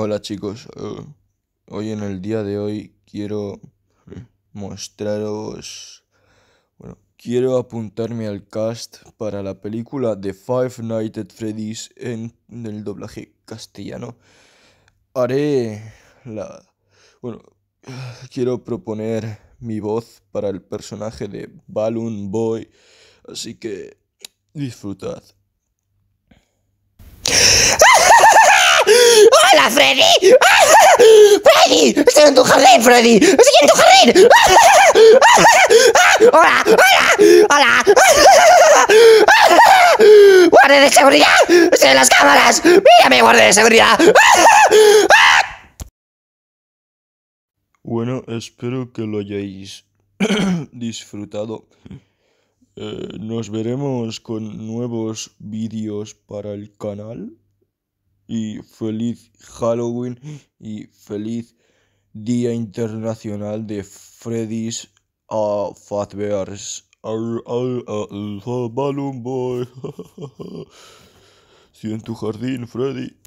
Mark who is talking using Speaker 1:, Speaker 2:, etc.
Speaker 1: Hola chicos, eh, hoy en el día de hoy quiero mostraros, bueno, quiero apuntarme al cast para la película de Five Nights at Freddy's en el doblaje castellano. Haré la, bueno, quiero proponer mi voz para el personaje de Balloon Boy, así que disfrutad. Freddy! ¡Freddy! ¡Estoy en tu jardín, Freddy! ¡Estoy en tu jardín! ¡Hola! ¡Hola! ¡Hola! ¡Guardia de seguridad! ¡Estoy en las cámaras! ¡Mírame, guardia de seguridad! Bueno, espero que lo hayáis disfrutado. Eh, nos veremos con nuevos vídeos para el canal y feliz Halloween y feliz Día Internacional de Freddy's a Fazbear's. Balloon Boy. Si en tu jardín, Freddy,